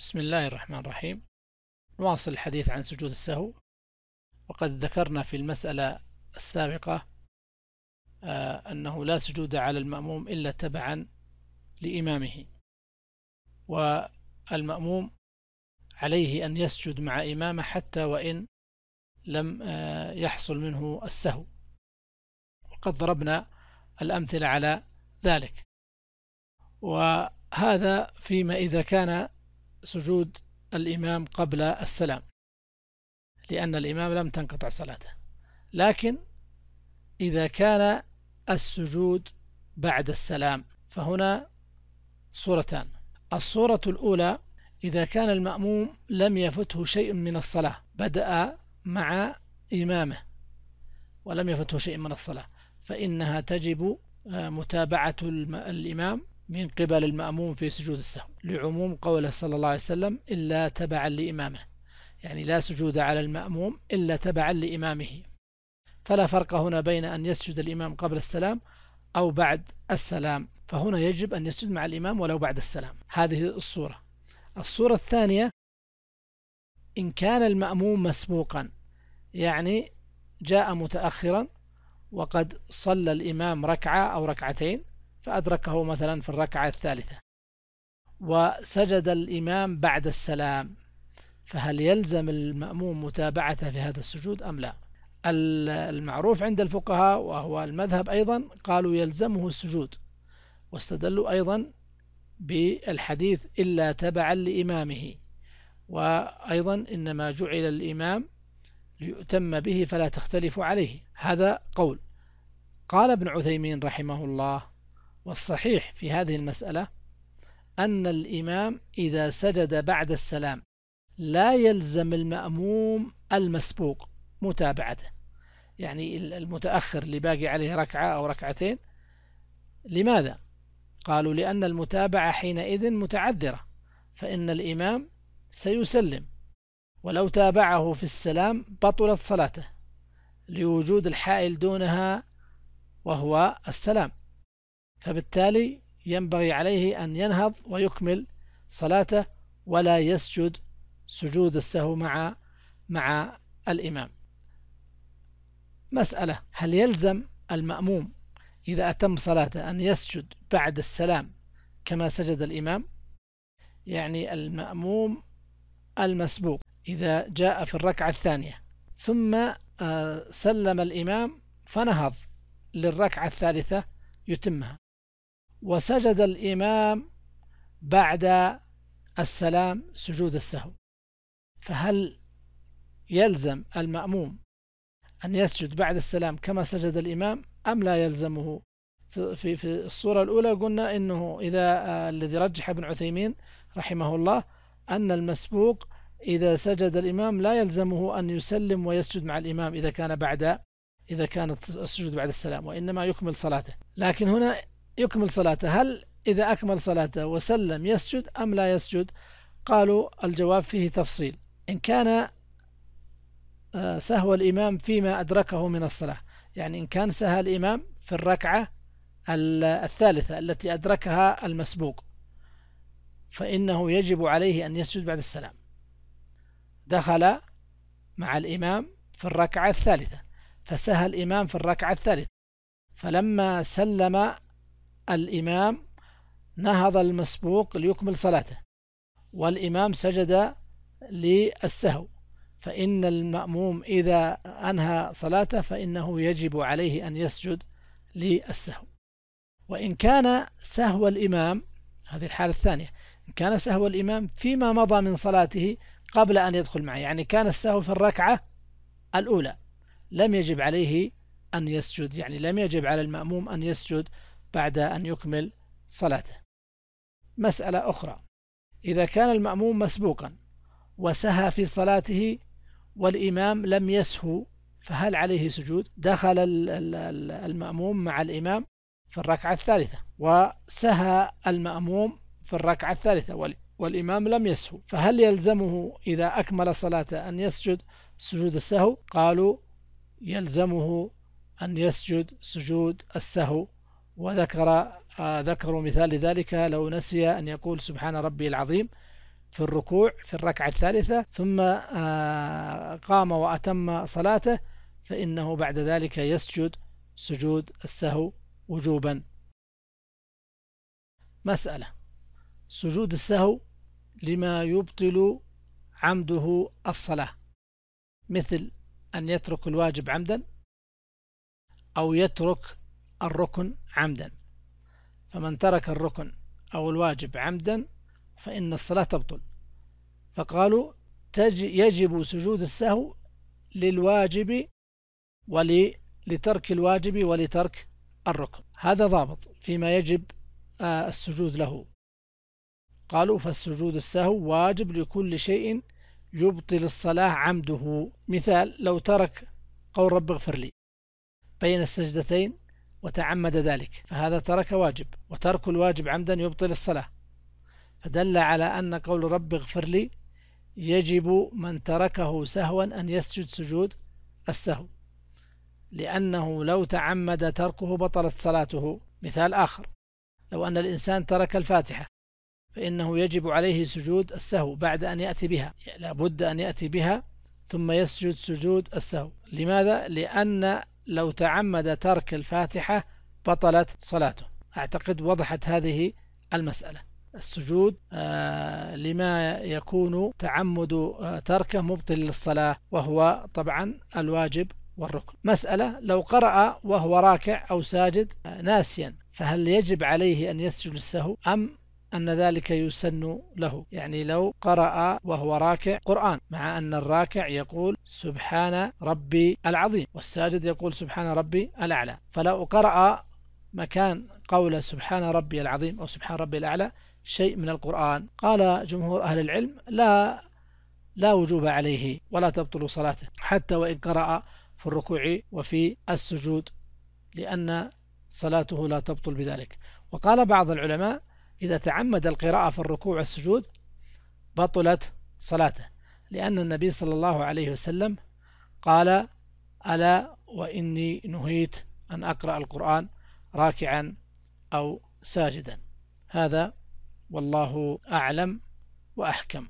بسم الله الرحمن الرحيم نواصل الحديث عن سجود السهو وقد ذكرنا في المسألة السابقة آه، أنه لا سجود على المأموم إلا تبعا لإمامه والمأموم عليه أن يسجد مع إمامه حتى وإن لم آه، يحصل منه السهو وقد ضربنا الأمثلة على ذلك وهذا فيما إذا كان سجود الإمام قبل السلام لأن الإمام لم تنقطع صلاته لكن إذا كان السجود بعد السلام فهنا صورتان الصورة الأولى إذا كان المأموم لم يفته شيء من الصلاة بدأ مع إمامه ولم يفته شيء من الصلاة فإنها تجب آه، متابعة الإمام من قبل المأموم في سجود السهو لعموم قوله صلى الله عليه وسلم إلا تبعا لإمامه يعني لا سجود على المأموم إلا تبعا لإمامه فلا فرق هنا بين أن يسجد الإمام قبل السلام أو بعد السلام فهنا يجب أن يسجد مع الإمام ولو بعد السلام هذه الصورة الصورة الثانية إن كان المأموم مسبوقا يعني جاء متأخرا وقد صلى الإمام ركعة أو ركعتين فأدركه مثلا في الركعة الثالثة وسجد الإمام بعد السلام فهل يلزم المأموم متابعته في هذا السجود أم لا المعروف عند الفقهاء وهو المذهب أيضا قالوا يلزمه السجود واستدلوا أيضا بالحديث إلا تبعا لإمامه وأيضا إنما جعل الإمام ليؤتم به فلا تختلف عليه هذا قول قال ابن عثيمين رحمه الله والصحيح في هذه المسألة أن الإمام إذا سجد بعد السلام لا يلزم المأموم المسبوق متابعته يعني المتأخر اللي باقي عليه ركعة أو ركعتين لماذا؟ قالوا لأن المتابعة حينئذ متعذرة فإن الإمام سيسلم ولو تابعه في السلام بطلت صلاته لوجود الحائل دونها وهو السلام فبالتالي ينبغي عليه أن ينهض ويكمل صلاته ولا يسجد سجود السهو مع مع الإمام مسألة هل يلزم المأموم إذا أتم صلاته أن يسجد بعد السلام كما سجد الإمام يعني المأموم المسبوق إذا جاء في الركعة الثانية ثم آه، سلم الإمام فنهض للركعة الثالثة يتمها وسجد الإمام بعد السلام سجود السهو فهل يلزم المأموم أن يسجد بعد السلام كما سجد الإمام أم لا يلزمه في, في, في الصورة الأولى قلنا أنه إذا آه، الذي رجح ابن عثيمين رحمه الله أن المسبوق إذا سجد الإمام لا يلزمه أن يسلم ويسجد مع الإمام إذا كان بعد إذا كانت السجود بعد السلام وإنما يكمل صلاته لكن هنا يكمل صلاته هل إذا أكمل صلاته وسلم يسجد أم لا يسجد قالوا الجواب فيه تفصيل إن كان آه، سهو الإمام فيما أدركه من الصلاة يعني إن كان سهى الإمام في الركعة الثالثة التي أدركها المسبوق فإنه يجب عليه أن يسجد بعد السلام دخل مع الإمام في الركعة الثالثة فسهى الإمام في الركعة الثالثة فلما سلم الإمام نهض المسبوق ليكمل صلاته والإمام سجد للسهو فإن المأموم إذا أنهى صلاته فإنه يجب عليه أن يسجد للسهو وإن كان سهو الإمام هذه الحالة الثانية إن كان سهو الإمام فيما مضى من صلاته قبل أن يدخل معه يعني كان السهو في الركعة الأولى لم يجب عليه أن يسجد يعني لم يجب على المأموم أن يسجد بعد أن يكمل صلاته مسألة أخرى إذا كان المأموم مسبوقا وسهى في صلاته والإمام لم يسهو فهل عليه سجود دخل المأموم مع الإمام في الركعة الثالثة وسهى المأموم في الركعة الثالثة والإمام لم يسهو فهل يلزمه إذا أكمل صلاته أن يسجد سجود السهو قالوا يلزمه أن يسجد سجود السهو وذكر آه، ذكروا مثال لذلك لو نسي أن يقول سبحان ربي العظيم في الركوع في الركعة الثالثة ثم آه، قام وأتم صلاته فإنه بعد ذلك يسجد سجود السهو وجوبا مسألة سجود السهو لما يبطل عمده الصلاة مثل أن يترك الواجب عمدا أو يترك الركن عمدا فمن ترك الركن أو الواجب عمدا فإن الصلاة تبطل فقالوا يجب سجود السهو للواجب ولترك الواجب ولترك الركن هذا ضابط فيما يجب آه، السجود له قالوا فالسجود السهو واجب لكل شيء يبطل الصلاة عمده مثال لو ترك قول رب اغفر لي بين السجدتين وتعمد ذلك فهذا ترك واجب وترك الواجب عمدا يبطل الصلاة فدل على أن قول رب اغفر لي يجب من تركه سهوا أن يسجد سجود السهو لأنه لو تعمد تركه بطلت صلاته مثال آخر لو أن الإنسان ترك الفاتحة فإنه يجب عليه سجود السهو بعد أن يأتي بها لابد أن يأتي بها ثم يسجد سجود السهو لماذا؟ لأن لو تعمد ترك الفاتحة بطلت صلاته أعتقد وضحت هذه المسألة السجود آه، لما يكون تعمد آه، تركه مبطل للصلاة وهو طبعا الواجب والركن مسألة لو قرأ وهو راكع أو ساجد آه، ناسيا فهل يجب عليه أن يسجد للسهو أم أن ذلك يسن له يعني لو قرأ وهو راكع قرآن مع أن الراكع يقول سبحان ربي العظيم والساجد يقول سبحان ربي الأعلى فلو قرأ مكان قول سبحان ربي العظيم أو سبحان ربي الأعلى شيء من القرآن قال جمهور أهل العلم لا لا وجوب عليه ولا تبطل صلاته حتى وإن قرأ في الركوع وفي السجود لأن صلاته لا تبطل بذلك وقال بعض العلماء إذا تعمد القراءة في الركوع والسجود بطلت صلاته لأن النبي صلى الله عليه وسلم قال ألا وإني نهيت أن أقرأ القرآن راكعا أو ساجدا هذا والله أعلم وأحكم